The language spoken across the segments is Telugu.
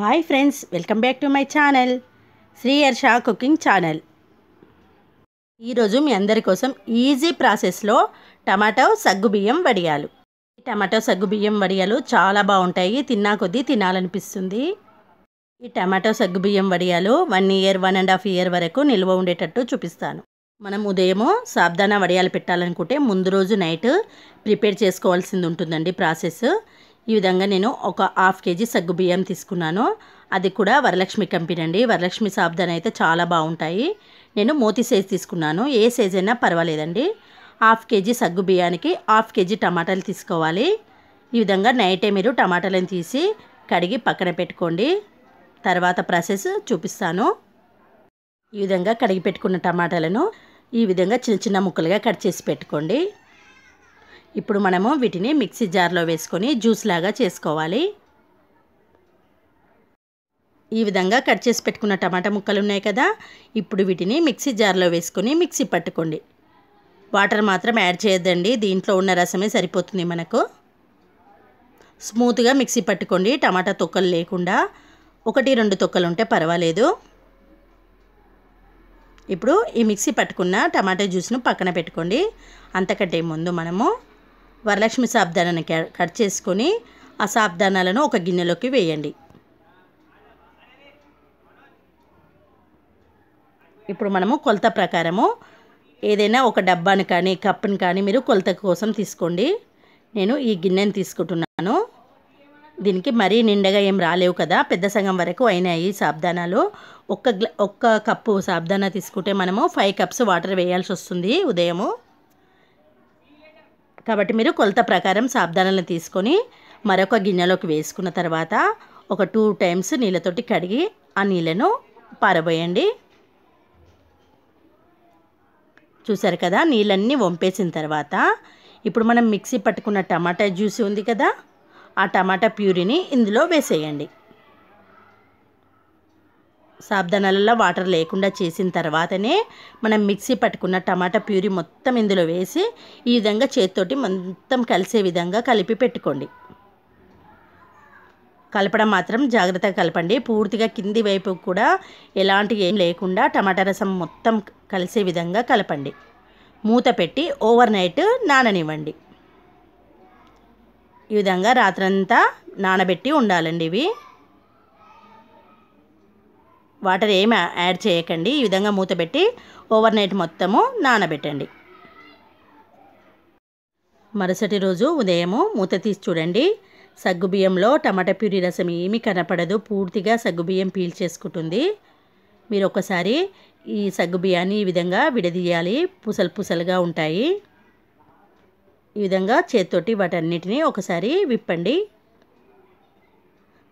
hi friends welcome back to my channel Shri Harsha cooking channel ఈరోజు మీ అందరి కోసం ఈజీ ప్రాసెస్లో టమాటో సగ్గుబియ్యం వడియాలు ఈ టమాటో సగ్గుబియ్యం వడియాలు చాలా బాగుంటాయి తిన్నా కొద్దీ తినాలనిపిస్తుంది ఈ టమాటో సగ్గుబియ్యం వడియాలు one year one and half year వరకు నిల్వ ఉండేటట్టు చూపిస్తాను మనం ఉదయము సాబ్దానా వడియాలు పెట్టాలనుకుంటే ముందు రోజు నైట్ ప్రిపేర్ చేసుకోవాల్సింది ఉంటుందండి ప్రాసెస్ ఈ విధంగా నేను ఒక హాఫ్ కేజీ సగ్గు బియ్యం తీసుకున్నాను అది కూడా వరలక్ష్మి కంపెనీ అండి వరలక్ష్మి సాబ్దాన్ అయితే చాలా బాగుంటాయి నేను మోతి సైజ్ తీసుకున్నాను ఏ సైజ్ అయినా పర్వాలేదండి హాఫ్ కేజీ సగ్గు బియ్యానికి హాఫ్ కేజీ టమాటాలు తీసుకోవాలి ఈ విధంగా నైటే మీరు టమాటాలను తీసి కడిగి పక్కన పెట్టుకోండి తర్వాత ప్రాసెస్ చూపిస్తాను ఈ విధంగా కడిగి పెట్టుకున్న టమాటాలను ఈ విధంగా చిన్న చిన్న ముక్కలుగా కట్ చేసి పెట్టుకోండి ఇప్పుడు మనము వీటిని మిక్సీ జార్లో వేసుకొని జ్యూస్ లాగా చేసుకోవాలి ఈ విధంగా కట్ చేసి పెట్టుకున్న టమాటా ముక్కలు ఉన్నాయి కదా ఇప్పుడు వీటిని మిక్సీ జార్లో వేసుకొని మిక్సీ పట్టుకోండి వాటర్ మాత్రం యాడ్ చేయొద్దండి దీంట్లో ఉన్న రసమే సరిపోతుంది మనకు స్మూత్గా మిక్సీ పట్టుకోండి టమాటా తొక్కలు లేకుండా ఒకటి రెండు తొక్కలు ఉంటే పర్వాలేదు ఇప్పుడు ఈ మిక్సీ పట్టుకున్న టమాటా జ్యూస్ను పక్కన పెట్టుకోండి అంతకంటే ముందు మనము వరలక్ష్మి సాబ్దానాన్ని కట్ చేసుకొని ఆ సాబ్దానాలను ఒక గిన్నెలోకి వేయండి ఇప్పుడు మనము కొలత ప్రకారము ఏదైనా ఒక డబ్బాని కానీ కప్పుని కానీ మీరు కొలత కోసం తీసుకోండి నేను ఈ గిన్నెని తీసుకుంటున్నాను దీనికి మరీ నిండగా ఏం రాలేవు కదా పెద్ద సంఘం వరకు అయినాయి సాబ్దానాలు ఒక్క ఒక్క కప్పు సాబ్దానా తీసుకుంటే మనము ఫైవ్ కప్స్ వాటర్ వేయాల్సి వస్తుంది ఉదయము కాబట్టి మీరు కొలత ప్రకారం సాబ్దానాలను తీసుకొని మరొక గిన్నెలోకి వేసుకున్న తర్వాత ఒక టూ టైమ్స్ నీళ్ళతోటి కడిగి ఆ నీళ్ళను పారబోయండి చూసారు కదా నీళ్ళన్నీ వంపేసిన తర్వాత ఇప్పుడు మనం మిక్సీ పట్టుకున్న టమాటా జ్యూస్ ఉంది కదా ఆ టమాటా ప్యూరీని ఇందులో వేసేయండి సాబ్దానాలలో వాటర్ లేకుండా చేసిన తర్వాతనే మనం మిక్సీ పట్టుకున్న టమాటా ప్యూరీ మొత్తం ఇందులో వేసి ఈ విధంగా చేతితోటి మొత్తం కలిసే విధంగా కలిపి పెట్టుకోండి కలపడం మాత్రం జాగ్రత్తగా కలపండి పూర్తిగా కింది వైపు కూడా ఎలాంటి ఏం లేకుండా టమాటా రసం మొత్తం కలిసే విధంగా కలపండి మూత పెట్టి ఓవర్ నైట్ నాననివ్వండి ఈ విధంగా రాత్రంతా నానబెట్టి ఉండాలండి ఇవి వాటర్ ఏమి యాడ్ చేయకండి ఈ విధంగా మూత పెట్టి ఓవర్ నైట్ మొత్తము నానబెట్టండి మరుసటి రోజు ఉదయము మూత తీసి చూడండి సగ్గుబియ్యంలో టమాటా ప్యూరీ రసం ఏమీ కనపడదు పూర్తిగా సగ్గుబియ్యం చేసుకుంటుంది మీరు ఒకసారి ఈ సగ్గుబియ్యాన్ని ఈ విధంగా విడదీయాలి పుసలు పుసలుగా ఉంటాయి ఈ విధంగా చేతితోటి వాటన్నిటిని ఒకసారి విప్పండి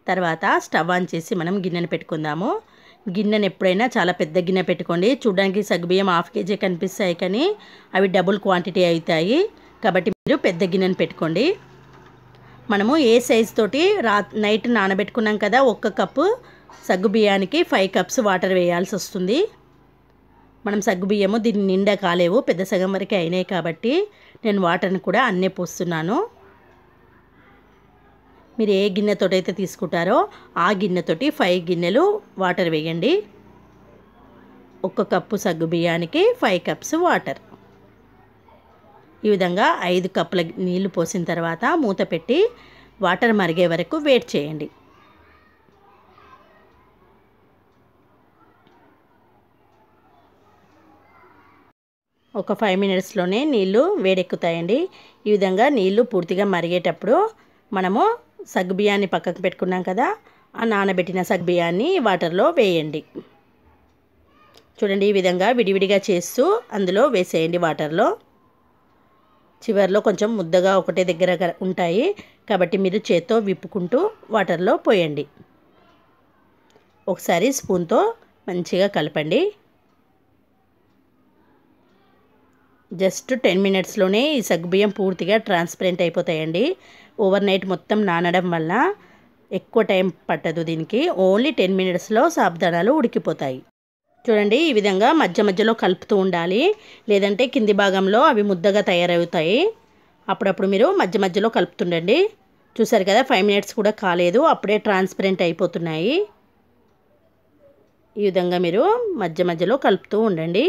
తర్వాత స్టవ్ ఆన్ చేసి మనం గిన్నెను పెట్టుకుందాము గిన్నెను ఎప్పుడైనా చాలా పెద్ద గిన్నె పెట్టుకోండి చూడడానికి సగ్గుబియ్యం హాఫ్ కేజీ కనిపిస్తాయి కానీ అవి డబుల్ క్వాంటిటీ అవుతాయి కాబట్టి మీరు పెద్ద గిన్నెను పెట్టుకోండి మనము ఏ సైజ్ తోటి రా నైట్ నానబెట్టుకున్నాం కదా ఒక్క కప్పు సగ్గుబియ్యానికి ఫైవ్ కప్స్ వాటర్ వేయాల్సి వస్తుంది మనం సగ్గుబియ్యము దీన్ని నిండా కాలేవు పెద్ద సగం వరకే అయినాయి కాబట్టి నేను వాటర్ని కూడా అన్నే పోస్తున్నాను మీరు ఏ గిన్నెతోటైతే తీసుకుంటారో ఆ గిన్నెతోటి ఫైవ్ గిన్నెలు వాటర్ వేయండి ఒక కప్పు సగ్గు బియ్యానికి ఫైవ్ కప్స్ వాటర్ ఈ విధంగా ఐదు కప్పుల నీళ్లు పోసిన తర్వాత మూత పెట్టి వాటర్ మరిగే వరకు వెయిట్ చేయండి ఒక ఫైవ్ మినిట్స్లోనే నీళ్లు వేడెక్కుతాయండి ఈ విధంగా నీళ్లు పూర్తిగా మరిగేటప్పుడు మనము సగ్గుబియ్యాన్ని పక్కకు పెట్టుకున్నాం కదా ఆ నానబెట్టిన సగ్గుబియ్యాన్ని వాటర్లో వేయండి చూడండి ఈ విధంగా విడివిడిగా చేస్తూ అందులో వేసేయండి వాటర్లో చివరిలో కొంచెం ముద్దగా ఒకటే దగ్గర ఉంటాయి కాబట్టి మీరు చేత్తో విప్పుకుంటూ వాటర్లో పోయండి ఒకసారి స్పూన్తో మంచిగా కలపండి జస్ట్ టెన్ మినిట్స్లోనే ఈ సగ్గుబియ్యం పూర్తిగా ట్రాన్స్పరెంట్ అయిపోతాయండి ఓవర్ నైట్ మొత్తం నానడం వల్ల ఎక్కువ టైం పట్టదు దీనికి ఓన్లీ టెన్ మినిట్స్లో సాబుదానాలు ఉడికిపోతాయి చూడండి ఈ విధంగా మధ్య మధ్యలో కలుపుతూ ఉండాలి లేదంటే కింది భాగంలో అవి ముద్దగా తయారవుతాయి అప్పుడప్పుడు మీరు మధ్య మధ్యలో కలుపుతుండండి చూసారు కదా ఫైవ్ మినిట్స్ కూడా కాలేదు అప్పుడే ట్రాన్స్పరెంట్ అయిపోతున్నాయి ఈ విధంగా మీరు మధ్య మధ్యలో కలుపుతూ ఉండండి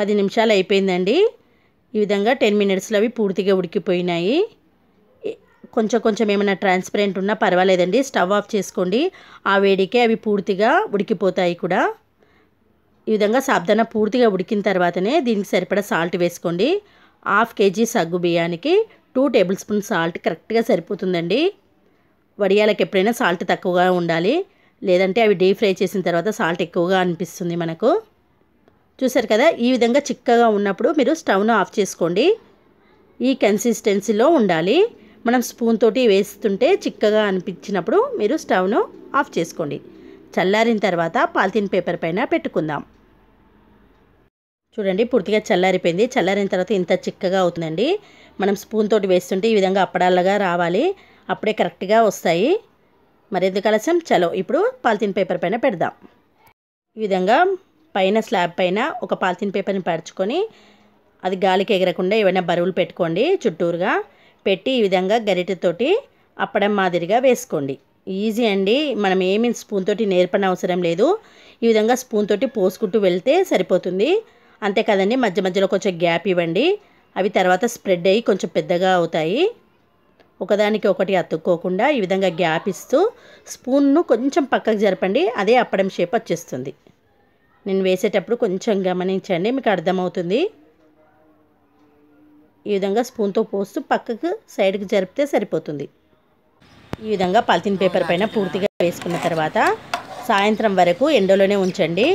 పది నిమిషాలు అయిపోయిందండి ఈ విధంగా టెన్ మినిట్స్లో అవి పూర్తిగా ఉడికిపోయినాయి కొంచెం కొంచెం ఏమైనా ట్రాన్స్పరెంట్ ఉన్నా పర్వాలేదండి స్టవ్ ఆఫ్ చేసుకోండి ఆ వేడికే అవి పూర్తిగా ఉడికిపోతాయి కూడా ఈ విధంగా సాబ్దాన పూర్తిగా ఉడికిన తర్వాతనే దీనికి సరిపడా సాల్ట్ వేసుకోండి హాఫ్ కేజీ సగ్గు బియ్యానికి టూ టేబుల్ స్పూన్ సాల్ట్ కరెక్ట్గా సరిపోతుందండి వడియాలకు ఎప్పుడైనా సాల్ట్ తక్కువగా ఉండాలి లేదంటే అవి డీప్ ఫ్రై చేసిన తర్వాత సాల్ట్ ఎక్కువగా అనిపిస్తుంది మనకు చూసారు కదా ఈ విధంగా చిక్కగా ఉన్నప్పుడు మీరు స్టవ్ను ఆఫ్ చేసుకోండి ఈ కన్సిస్టెన్సీలో ఉండాలి మనం స్పూన్ తోటి వేస్తుంటే చిక్కగా అనిపించినప్పుడు మీరు స్టవ్ను ఆఫ్ చేసుకోండి చల్లారిన తర్వాత పాలిథిన్ పేపర్ పైన పెట్టుకుందాం చూడండి పూర్తిగా చల్లారిపోయింది చల్లారిన తర్వాత ఇంత చిక్కగా అవుతుందండి మనం స్పూన్ తోటి వేస్తుంటే ఈ విధంగా అప్పడాలగా రావాలి అప్పుడే కరెక్ట్గా వస్తాయి ఎందుకు ఆలస్యం చలో ఇప్పుడు పాలిథిన్ పేపర్ పైన పెడదాం ఈ విధంగా పైన స్లాబ్ పైన ఒక పాలిథిన్ పేపర్ని పరుచుకొని అది గాలికి ఎగరకుండా ఏమైనా బరువులు పెట్టుకోండి చుట్టూరుగా పెట్టి ఈ విధంగా గరిటెతోటి అప్పడం మాదిరిగా వేసుకోండి ఈజీ అండి మనం ఏమి స్పూన్ తోటి నేర్పని అవసరం లేదు ఈ విధంగా స్పూన్ తోటి పోసుకుంటూ వెళ్తే సరిపోతుంది అంతే కదండి మధ్య మధ్యలో కొంచెం గ్యాప్ ఇవ్వండి అవి తర్వాత స్ప్రెడ్ అయ్యి కొంచెం పెద్దగా అవుతాయి ఒకదానికి ఒకటి అతుక్కోకుండా ఈ విధంగా గ్యాప్ ఇస్తూ స్పూన్ను కొంచెం పక్కకు జరపండి అదే అప్పడం షేప్ వచ్చేస్తుంది నేను వేసేటప్పుడు కొంచెం గమనించండి మీకు అర్థమవుతుంది ఈ విధంగా స్పూన్తో పోస్తూ పక్కకు సైడ్కి జరిపితే సరిపోతుంది ఈ విధంగా పాలిథిన్ పేపర్ పైన పూర్తిగా వేసుకున్న తర్వాత సాయంత్రం వరకు ఎండలోనే ఉంచండి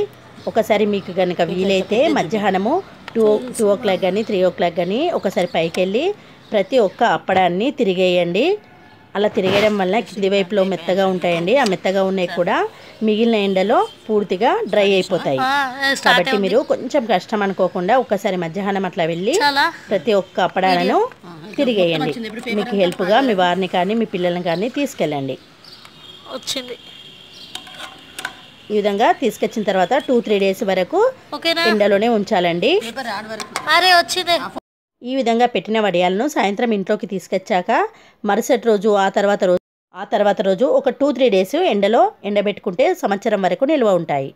ఒకసారి మీకు కనుక వీలైతే మధ్యాహ్నము టూ టూ ఓ క్లాక్ కానీ త్రీ ఓ క్లాక్ కానీ ఒకసారి పైకి వెళ్ళి ప్రతి ఒక్క అప్పడాన్ని తిరిగేయండి అలా తిరగడం వల్ల కింది వైపులో మెత్తగా ఉంటాయండి ఆ మెత్తగా ఉన్నాయి కూడా మిగిలిన ఎండలో పూర్తిగా డ్రై అయిపోతాయి కాబట్టి మీరు కొంచెం కష్టం అనుకోకుండా ఒక్కసారి మధ్యాహ్నం అట్లా వెళ్ళి ప్రతి ఒక్క అప్పడాలను తిరిగేయండి మీకు హెల్ప్గా మీ వారిని కానీ మీ పిల్లల్ని కానీ తీసుకెళ్ళండి వచ్చింది ఈ విధంగా తీసుకొచ్చిన తర్వాత టూ త్రీ డేస్ వరకు ఎండలోనే ఉంచాలండి ఈ విధంగా పెట్టిన వడియాలను సాయంత్రం ఇంట్లోకి తీసుకొచ్చాక మరుసటి రోజు ఆ తర్వాత రోజు ఆ తర్వాత రోజు ఒక టూ త్రీ డేస్ ఎండలో ఎండబెట్టుకుంటే సంవత్సరం వరకు నిల్వ ఉంటాయి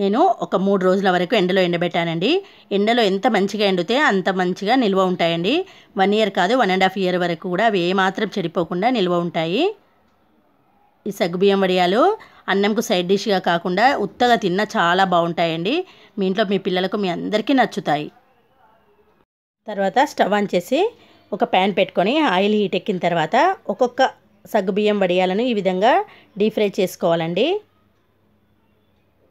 నేను ఒక మూడు రోజుల వరకు ఎండలో ఎండబెట్టానండి ఎండలో ఎంత మంచిగా ఎండితే అంత మంచిగా నిల్వ ఉంటాయండి వన్ ఇయర్ కాదు వన్ అండ్ హాఫ్ ఇయర్ వరకు కూడా అవి ఏమాత్రం చెడిపోకుండా నిల్వ ఉంటాయి ఈ సగ్గుబియ్యం వడియాలు అన్నంకు సైడ్ డిష్గా కాకుండా ఉత్తగా తిన్నా చాలా బాగుంటాయండి మీ ఇంట్లో మీ పిల్లలకు మీ అందరికీ నచ్చుతాయి తర్వాత స్టవ్ ఆన్ చేసి ఒక ప్యాన్ పెట్టుకొని ఆయిల్ హీట్ ఎక్కిన తర్వాత ఒక్కొక్క సగ్గుబియ్యం వడియాలను ఈ విధంగా డీప్ ఫ్రై చేసుకోవాలండి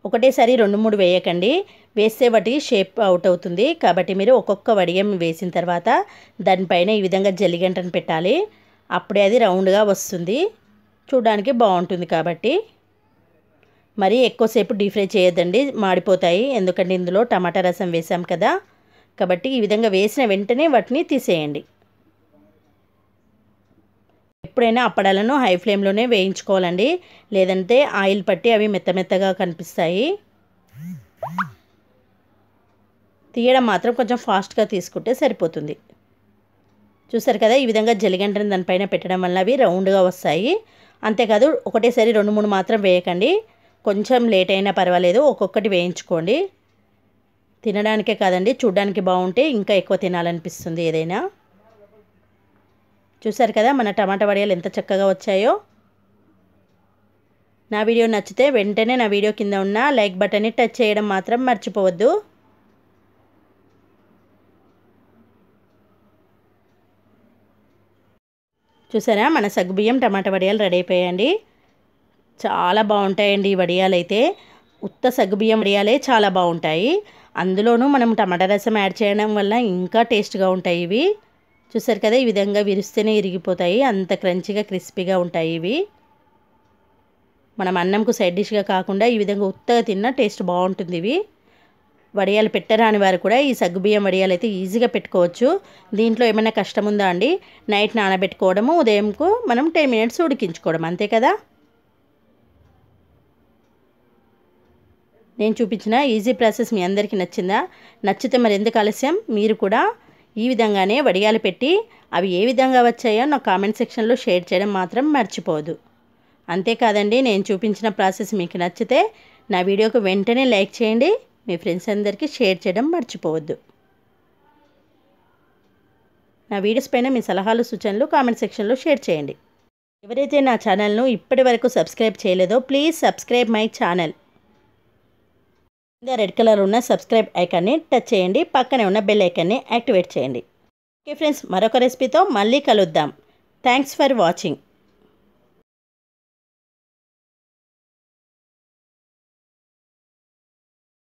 ఒకటేసారి రెండు మూడు వేయకండి వేస్తే వాటి షేప్ అవుట్ అవుతుంది కాబట్టి మీరు ఒక్కొక్క వడియం వేసిన తర్వాత దానిపైన ఈ విధంగా జల్లిగంటను పెట్టాలి అప్పుడే అది రౌండ్గా వస్తుంది చూడడానికి బాగుంటుంది కాబట్టి మరి ఎక్కువసేపు డీప్ ఫ్రై చేయొద్దండి మాడిపోతాయి ఎందుకంటే ఇందులో టమాటా రసం వేసాం కదా కాబట్టి ఈ విధంగా వేసిన వెంటనే వాటిని తీసేయండి ఎప్పుడైనా అప్పడాలను హై ఫ్లేమ్లోనే వేయించుకోవాలండి లేదంటే ఆయిల్ పట్టి అవి మెత్తమెత్తగా కనిపిస్తాయి తీయడం మాత్రం కొంచెం ఫాస్ట్గా తీసుకుంటే సరిపోతుంది చూసారు కదా ఈ విధంగా జలిగంటని దానిపైన పెట్టడం వల్ల అవి రౌండ్గా వస్తాయి అంతేకాదు ఒకటేసారి రెండు మూడు మాత్రం వేయకండి కొంచెం లేట్ అయినా పర్వాలేదు ఒక్కొక్కటి వేయించుకోండి తినడానికే కాదండి చూడ్డానికి బాగుంటే ఇంకా ఎక్కువ తినాలనిపిస్తుంది ఏదైనా చూసారు కదా మన టమాటా వడియాలు ఎంత చక్కగా వచ్చాయో నా వీడియో నచ్చితే వెంటనే నా వీడియో కింద ఉన్న లైక్ బటన్ని టచ్ చేయడం మాత్రం మర్చిపోవద్దు చూసారా మన సగ్గుబియ్యం టమాటా వడియాలు రెడీ అయిపోయాయండి చాలా బాగుంటాయండి ఈ వడియాలైతే ఉత్త సగ్గుబియ్యం వడియాలే చాలా బాగుంటాయి అందులోనూ మనం టమాటా రసం యాడ్ చేయడం వల్ల ఇంకా టేస్ట్గా ఉంటాయి ఇవి చూసారు కదా ఈ విధంగా విరిస్తేనే ఇరిగిపోతాయి అంత క్రంచిగా క్రిస్పీగా ఉంటాయి ఇవి మనం అన్నంకు సైడ్ డిష్గా కాకుండా ఈ విధంగా ఉత్తగా తిన్నా టేస్ట్ బాగుంటుంది ఇవి వడియాలు పెట్టరాని వారు కూడా ఈ సగ్గుబియ్యం వడియాలు అయితే ఈజీగా పెట్టుకోవచ్చు దీంట్లో ఏమైనా కష్టం ఉందా అండి నైట్ నానబెట్టుకోవడము ఉదయంకు మనం టెన్ మినిట్స్ ఉడికించుకోవడం అంతే కదా నేను చూపించిన ఈజీ ప్రాసెస్ మీ అందరికీ నచ్చిందా నచ్చితే మరి ఎందుకు ఆలస్యం మీరు కూడా ఈ విధంగానే వడియాలు పెట్టి అవి ఏ విధంగా వచ్చాయో నా కామెంట్ సెక్షన్లో షేర్ చేయడం మాత్రం మర్చిపోదు అంతేకాదండి నేను చూపించిన ప్రాసెస్ మీకు నచ్చితే నా వీడియోకు వెంటనే లైక్ చేయండి మీ ఫ్రెండ్స్ అందరికీ షేర్ చేయడం మర్చిపోవద్దు నా వీడియోస్ పైన మీ సలహాలు సూచనలు కామెంట్ సెక్షన్లో షేర్ చేయండి ఎవరైతే నా ఛానల్ను ఇప్పటి వరకు సబ్స్క్రైబ్ చేయలేదో ప్లీజ్ సబ్స్క్రైబ్ మై ఛానల్ కింద రెడ్ కలర్ ఉన్న సబ్స్క్రైబ్ ఐకాన్ని టచ్ చేయండి పక్కనే ఉన్న బెల్ ఐకాన్ని యాక్టివేట్ చేయండి ఓకే ఫ్రెండ్స్ మరొక రెసిపీతో మళ్ళీ కలుద్దాం థ్యాంక్స్ ఫర్ వాచింగ్